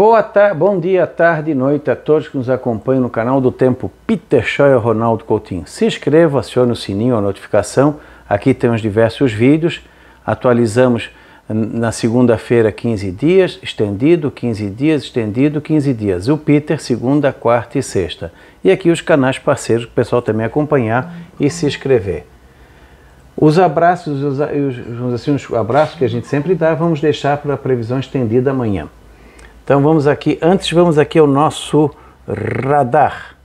Boa tarde, Bom dia, tarde e noite a todos que nos acompanham no canal do Tempo Peter Shaw e Ronaldo Coutinho. Se inscreva, acione o sininho, a notificação. Aqui temos diversos vídeos. Atualizamos na segunda-feira 15 dias, estendido 15 dias, estendido 15 dias. O Peter, segunda, quarta e sexta. E aqui os canais parceiros que o pessoal também acompanhar e se inscrever. Os abraços, os, os, assim, os abraços que a gente sempre dá, vamos deixar para a previsão estendida amanhã. Então vamos aqui, antes vamos aqui ao nosso radar.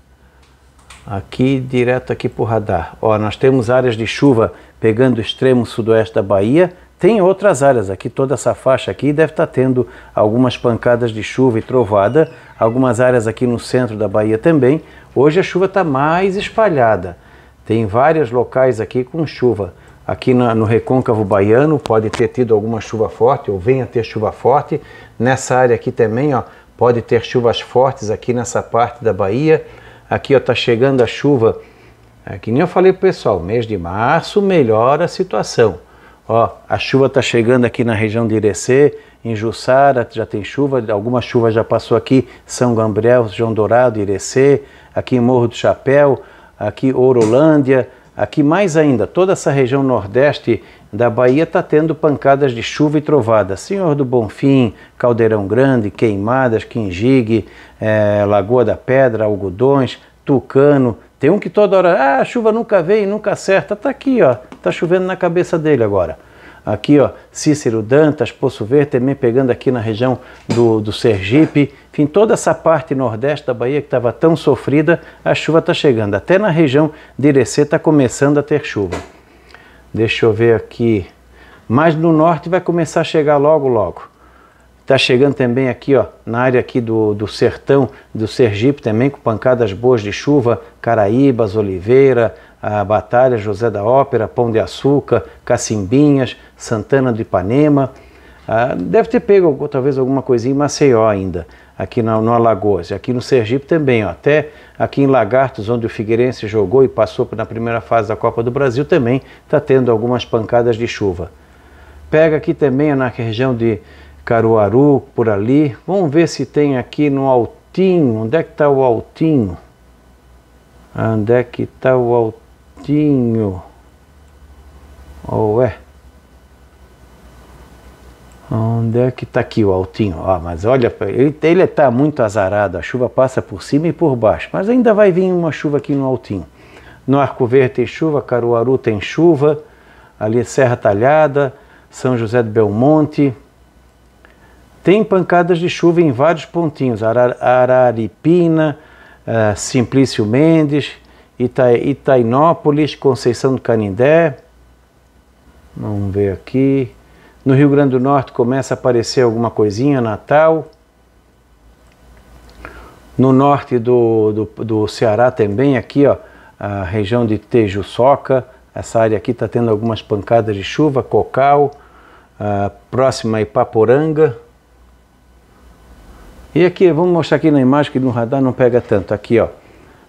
Aqui, direto aqui para o radar. Ó, nós temos áreas de chuva pegando o extremo sudoeste da Bahia. Tem outras áreas aqui, toda essa faixa aqui deve estar tá tendo algumas pancadas de chuva e trovada. Algumas áreas aqui no centro da Bahia também. Hoje a chuva está mais espalhada. Tem vários locais aqui com chuva aqui na, no recôncavo baiano pode ter tido alguma chuva forte ou venha ter chuva forte. Nessa área aqui também ó, pode ter chuvas fortes aqui nessa parte da Bahia. Aqui está chegando a chuva, é, que nem eu falei para o pessoal, mês de março melhora a situação. Ó, a chuva está chegando aqui na região de Irecê, em Jussara já tem chuva, alguma chuva já passou aqui, São Gabriel, João Dourado, Irecê, aqui em Morro do Chapéu, aqui Ourolândia, Aqui mais ainda, toda essa região nordeste da Bahia está tendo pancadas de chuva e trovadas. Senhor do Bonfim, Caldeirão Grande, Queimadas, Quinjigue, é, eh, Lagoa da Pedra, Algodões, Tucano. Tem um que toda hora, ah, a chuva nunca vem, nunca acerta. Está aqui, ó. Está chovendo na cabeça dele agora aqui ó, Cícero Dantas, Poço Verde, também pegando aqui na região do, do Sergipe, enfim, toda essa parte nordeste da Bahia que estava tão sofrida, a chuva está chegando. Até na região de Irecê está começando a ter chuva. Deixa eu ver aqui. Mas no norte vai começar a chegar logo, logo. Está chegando também aqui, ó, na área aqui do, do sertão do Sergipe também, com pancadas boas de chuva, Caraíbas, Oliveira, a Batalha, José da Ópera, Pão de Açúcar, Cacimbinhas, Santana do Ipanema. Ah, deve ter pego talvez alguma coisinha em Maceió ainda, aqui no Alagoas. Aqui no Sergipe também, ó. até aqui em Lagartos, onde o Figueirense jogou e passou na primeira fase da Copa do Brasil, também está tendo algumas pancadas de chuva. Pega aqui também na região de Caruaru, por ali. Vamos ver se tem aqui no Altinho. Onde é que está o Altinho? Onde é que está o Altinho? Dinho. Ou é? Onde é que está aqui o altinho? Ah, mas olha, ele, ele tá muito azarado, a chuva passa por cima e por baixo, mas ainda vai vir uma chuva aqui no altinho. No Arco Verde tem chuva, Caruaru tem chuva, ali é Serra Talhada, São José do Belmonte. Tem pancadas de chuva em vários pontinhos, Araripina, eh, Simplício Mendes, Ita Itainópolis, Conceição do Canindé. Vamos ver aqui. No Rio Grande do Norte começa a aparecer alguma coisinha, Natal. No norte do, do, do Ceará também, aqui, ó, a região de Tejuçoca, essa área aqui está tendo algumas pancadas de chuva, Cocal, próxima a Ipaporanga. E aqui, vamos mostrar aqui na imagem que no radar não pega tanto. Aqui, ó,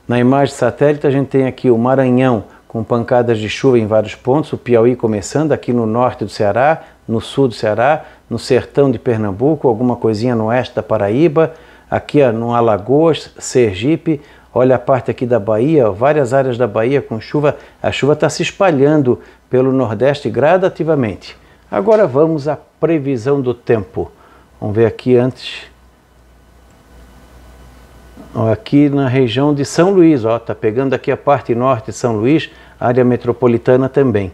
na imagem satélite, a gente tem aqui o Maranhão, com pancadas de chuva em vários pontos, o Piauí começando aqui no norte do Ceará, no sul do Ceará, no sertão de Pernambuco, alguma coisinha no oeste da Paraíba, aqui ó, no Alagoas, Sergipe, olha a parte aqui da Bahia, ó, várias áreas da Bahia com chuva, a chuva está se espalhando pelo Nordeste gradativamente. Agora vamos à previsão do tempo. Vamos ver aqui antes aqui na região de São Luís, está pegando aqui a parte norte de São Luís, área metropolitana também.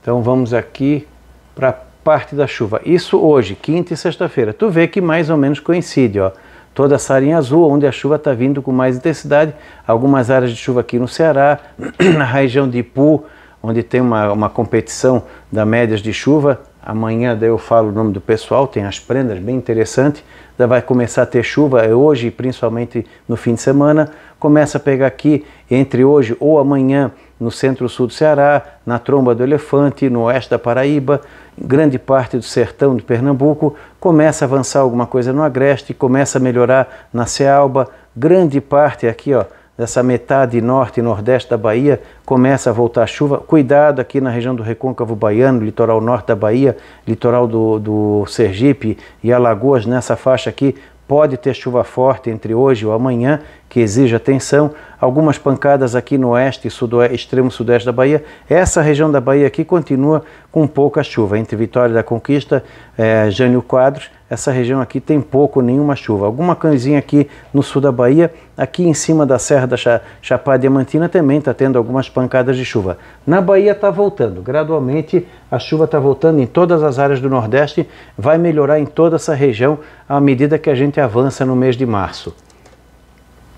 Então vamos aqui para a parte da chuva. Isso hoje, quinta e sexta-feira. Tu vê que mais ou menos coincide, ó. Toda essa área em azul, onde a chuva está vindo com mais intensidade. Algumas áreas de chuva aqui no Ceará, na região de Ipu, onde tem uma, uma competição da médias de chuva, Amanhã daí eu falo o nome do pessoal, tem as prendas, bem interessante. Já vai começar a ter chuva é hoje, principalmente no fim de semana. Começa a pegar aqui entre hoje ou amanhã no centro-sul do Ceará, na Tromba do Elefante, no oeste da Paraíba, grande parte do sertão de Pernambuco. Começa a avançar alguma coisa no Agreste, começa a melhorar na Cealba, grande parte aqui, ó, dessa metade norte e nordeste da Bahia, começa a voltar chuva. Cuidado aqui na região do Recôncavo Baiano, litoral norte da Bahia, litoral do, do Sergipe e Alagoas, nessa faixa aqui, pode ter chuva forte entre hoje ou amanhã que exige atenção. Algumas pancadas aqui no oeste e sudoeste, extremo sudeste da Bahia. Essa região da Bahia aqui continua com pouca chuva. Entre Vitória da Conquista, é, Jânio Quadros, essa região aqui tem pouco, nenhuma chuva. Alguma coisinha aqui no sul da Bahia, aqui em cima da Serra da Chapada Diamantina também está tendo algumas pancadas de chuva. Na Bahia está voltando, gradualmente a chuva está voltando em todas as áreas do Nordeste, vai melhorar em toda essa região à medida que a gente avança no mês de março.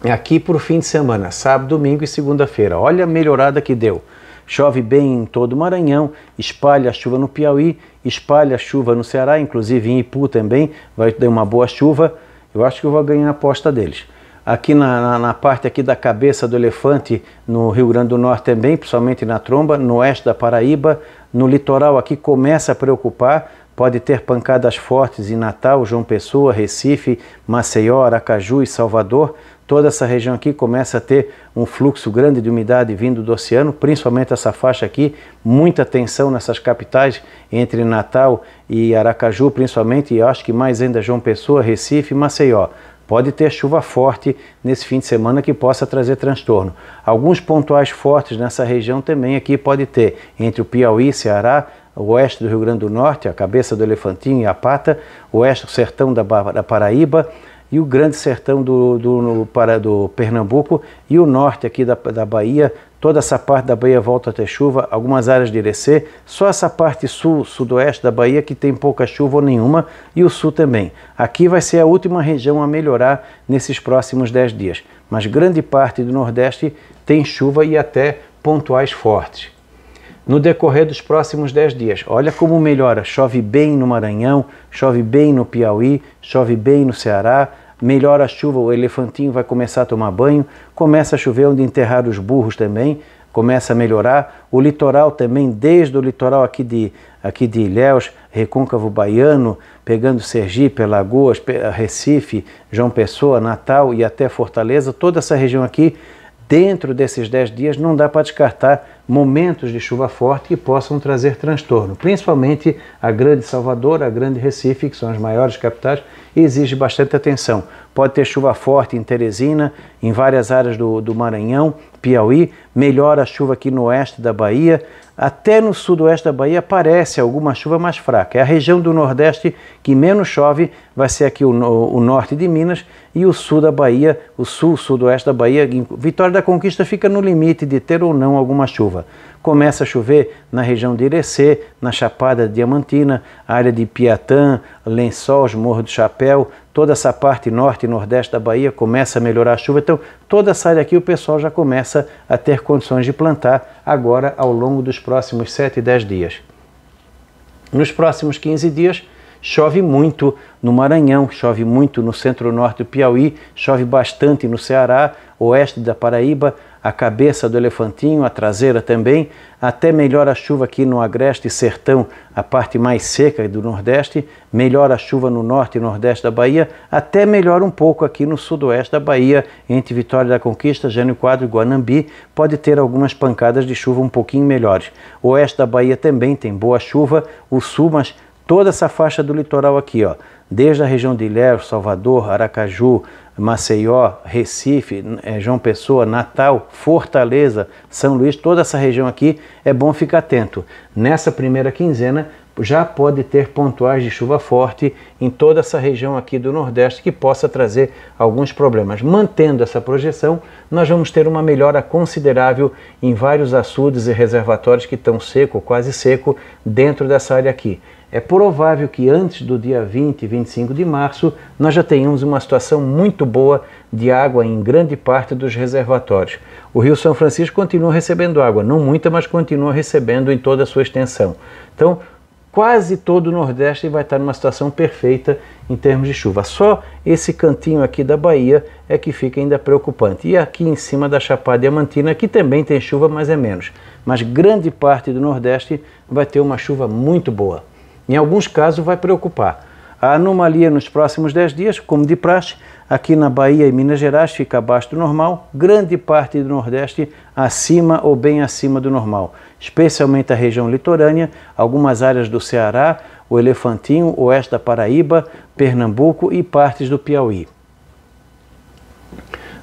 É aqui para o fim de semana, sábado, domingo e segunda-feira. Olha a melhorada que deu. Chove bem em todo o Maranhão, espalha a chuva no Piauí, espalha a chuva no Ceará, inclusive em Ipu também, vai ter uma boa chuva. Eu acho que eu vou ganhar a aposta deles. Aqui na, na, na parte aqui da cabeça do elefante, no Rio Grande do Norte também, principalmente na Tromba, no oeste da Paraíba, no litoral aqui começa a preocupar, Pode ter pancadas fortes em Natal, João Pessoa, Recife, Maceió, Aracaju e Salvador. Toda essa região aqui começa a ter um fluxo grande de umidade vindo do oceano, principalmente essa faixa aqui. Muita tensão nessas capitais entre Natal e Aracaju, principalmente, e acho que mais ainda João Pessoa, Recife e Maceió pode ter chuva forte nesse fim de semana que possa trazer transtorno. Alguns pontuais fortes nessa região também aqui pode ter, entre o Piauí, Ceará, oeste do Rio Grande do Norte, a cabeça do Elefantinho e a pata, oeste do sertão da, da Paraíba e o grande sertão do, do, para, do, do Pernambuco e o norte aqui da, da Bahia, toda essa parte da Bahia volta a ter chuva, algumas áreas de Irecê, só essa parte sul, sudoeste da Bahia que tem pouca chuva ou nenhuma e o sul também. Aqui vai ser a última região a melhorar nesses próximos 10 dias, mas grande parte do nordeste tem chuva e até pontuais fortes no decorrer dos próximos 10 dias. Olha como melhora. Chove bem no Maranhão, chove bem no Piauí, chove bem no Ceará, melhora a chuva, o elefantinho vai começar a tomar banho, começa a chover onde enterrar os burros também, começa a melhorar. O litoral também, desde o litoral aqui de, aqui de Ilhéus, Recôncavo Baiano, pegando Sergipe, Lagoas, Recife, João Pessoa, Natal e até Fortaleza, toda essa região aqui, dentro desses 10 dias, não dá para descartar momentos de chuva forte que possam trazer transtorno, principalmente a Grande Salvador, a Grande Recife, que são as maiores capitais, exige bastante atenção. Pode ter chuva forte em Teresina, em várias áreas do, do Maranhão, Piauí, melhora a chuva aqui no oeste da Bahia, até no sudoeste da Bahia aparece alguma chuva mais fraca. É a região do Nordeste que menos chove, vai ser aqui o, o norte de Minas e o sul da Bahia, o sul, sudoeste da Bahia. Vitória da Conquista fica no limite de ter ou não alguma chuva chuva. Começa a chover na região de Irecê, na Chapada Diamantina, área de Piatã, Lençóis, Morro do Chapéu, toda essa parte norte e nordeste da Bahia começa a melhorar a chuva. Então, toda essa área aqui o pessoal já começa a ter condições de plantar agora ao longo dos próximos 7 e 10 dias. Nos próximos 15 dias, chove muito no Maranhão, chove muito no centro-norte do Piauí, chove bastante no Ceará, oeste da Paraíba, a cabeça do elefantinho, a traseira também, até melhora a chuva aqui no agreste e sertão, a parte mais seca do nordeste, melhora a chuva no norte e nordeste da Bahia, até melhora um pouco aqui no sudoeste da Bahia, entre Vitória da Conquista, Jânio Quadro e Guanambi, pode ter algumas pancadas de chuva um pouquinho melhores. O oeste da Bahia também tem boa chuva, o sul, mas toda essa faixa do litoral aqui, ó, desde a região de Ilhéus, Salvador, Aracaju, Maceió, Recife, eh, João Pessoa, Natal, Fortaleza, São Luís, toda essa região aqui, é bom ficar atento. Nessa primeira quinzena já pode ter pontuais de chuva forte em toda essa região aqui do Nordeste que possa trazer alguns problemas. Mantendo essa projeção, nós vamos ter uma melhora considerável em vários açudes e reservatórios que estão seco, quase seco, dentro dessa área aqui. É provável que antes do dia 20, 20 25 de março, nós já tenhamos uma situação muito boa de água em grande parte dos reservatórios. O Rio São Francisco continua recebendo água, não muita, mas continua recebendo em toda a sua extensão. Então, quase todo o Nordeste vai estar numa situação perfeita em termos de chuva. Só esse cantinho aqui da Bahia é que fica ainda preocupante. E aqui em cima da Chapada Diamantina, que também tem chuva, mas é menos. Mas grande parte do Nordeste vai ter uma chuva muito boa. Em alguns casos vai preocupar. A anomalia nos próximos 10 dias, como de praxe, aqui na Bahia e Minas Gerais fica abaixo do normal, grande parte do Nordeste acima ou bem acima do normal, especialmente a região litorânea, algumas áreas do Ceará, o Elefantinho, oeste da Paraíba, Pernambuco e partes do Piauí.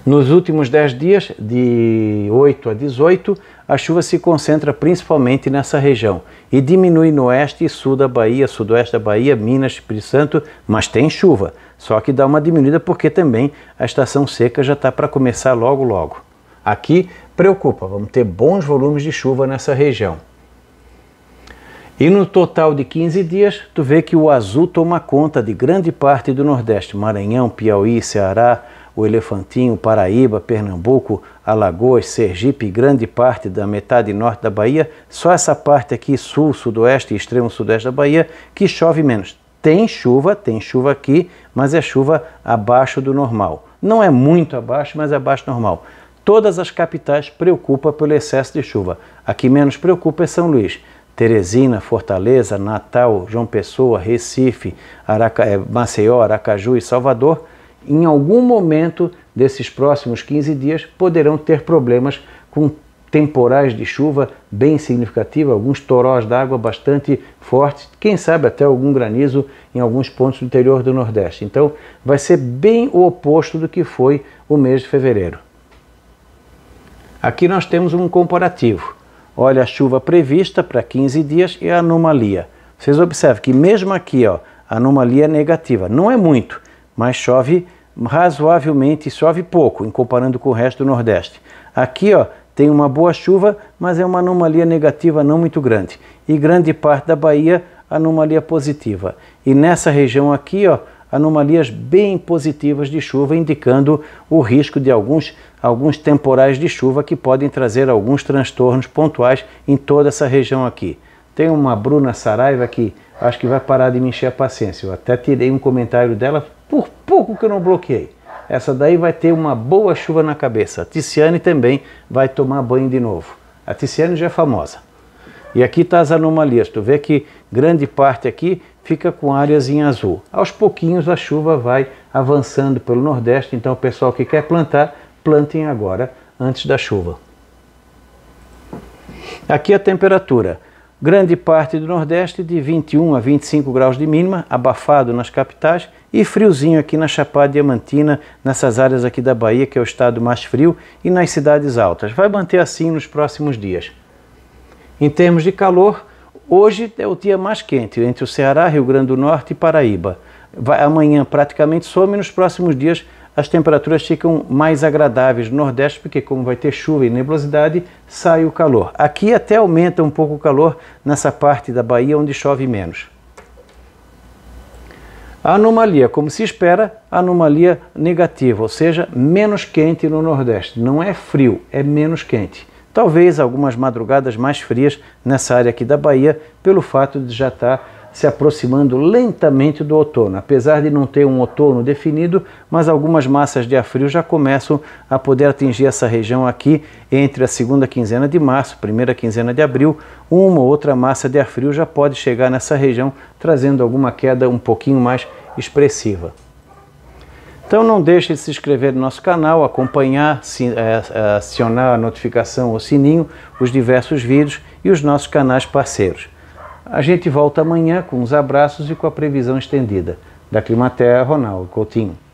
Nos últimos 10 dias, de 8 a 18, a chuva se concentra principalmente nessa região e diminui no oeste e sul da Bahia, sudoeste da Bahia, Minas, Espírito Santo, mas tem chuva. Só que dá uma diminuída porque também a estação seca já está para começar logo logo. Aqui preocupa, vamos ter bons volumes de chuva nessa região. E no total de 15 dias, tu vê que o azul toma conta de grande parte do Nordeste, Maranhão, Piauí, Ceará, o Elefantinho, Paraíba, Pernambuco, Alagoas, Sergipe grande parte da metade norte da Bahia, só essa parte aqui, sul, sudoeste e extremo sudeste da Bahia, que chove menos. Tem chuva, tem chuva aqui, mas é chuva abaixo do normal. Não é muito abaixo, mas é abaixo do normal. Todas as capitais preocupam pelo excesso de chuva. A que menos preocupa é São Luís. Teresina, Fortaleza, Natal, João Pessoa, Recife, Araca... Eh, Maceió, Aracaju e Salvador em algum momento desses próximos 15 dias, poderão ter problemas com temporais de chuva bem significativa, alguns torós d'água bastante fortes, quem sabe até algum granizo em alguns pontos do interior do Nordeste. Então, vai ser bem o oposto do que foi o mês de fevereiro. Aqui nós temos um comparativo. Olha a chuva prevista para 15 dias e a anomalia. Vocês observam que mesmo aqui, ó, a anomalia é negativa. Não é muito, mas chove razoavelmente chove pouco, em comparando com o resto do Nordeste. Aqui, ó, tem uma boa chuva, mas é uma anomalia negativa não muito grande. E grande parte da Bahia, anomalia positiva. E nessa região aqui, ó, anomalias bem positivas de chuva, indicando o risco de alguns, alguns temporais de chuva que podem trazer alguns transtornos pontuais em toda essa região aqui. Tem uma Bruna Saraiva que acho que vai parar de me encher a paciência. Eu até tirei um comentário dela por pouco que eu não bloqueei. Essa daí vai ter uma boa chuva na cabeça. A Ticiane também vai tomar banho de novo. A Ticiane já é famosa. E aqui está as anomalias. Tu vê que grande parte aqui fica com áreas em azul. Aos pouquinhos a chuva vai avançando pelo Nordeste, então o pessoal que quer plantar, plantem agora antes da chuva. Aqui a temperatura. Grande parte do Nordeste de 21 a 25 graus de mínima, abafado nas capitais e friozinho aqui na Chapada Diamantina, nessas áreas aqui da Bahia, que é o estado mais frio, e nas cidades altas. Vai manter assim nos próximos dias. Em termos de calor, hoje é o dia mais quente entre o Ceará, Rio Grande do Norte e Paraíba. Vai, amanhã praticamente some e nos próximos dias as temperaturas ficam mais agradáveis no Nordeste, porque como vai ter chuva e nebulosidade, sai o calor. Aqui até aumenta um pouco o calor nessa parte da Bahia onde chove menos. A anomalia, como se espera, anomalia negativa, ou seja, menos quente no Nordeste. Não é frio, é menos quente. Talvez algumas madrugadas mais frias nessa área aqui da Bahia, pelo fato de já estar tá se aproximando lentamente do outono. Apesar de não ter um outono definido, mas algumas massas de ar frio já começam a poder atingir essa região aqui entre a segunda quinzena de março, primeira quinzena de abril. Uma ou outra massa de ar frio já pode chegar nessa região, trazendo alguma queda um pouquinho mais expressiva. Então não deixe de se inscrever no nosso canal, acompanhar, eh, acionar a notificação ou sininho, os diversos vídeos e os nossos canais parceiros. A gente volta amanhã com os abraços e com a previsão estendida. Da Climaterra, Ronaldo Coutinho.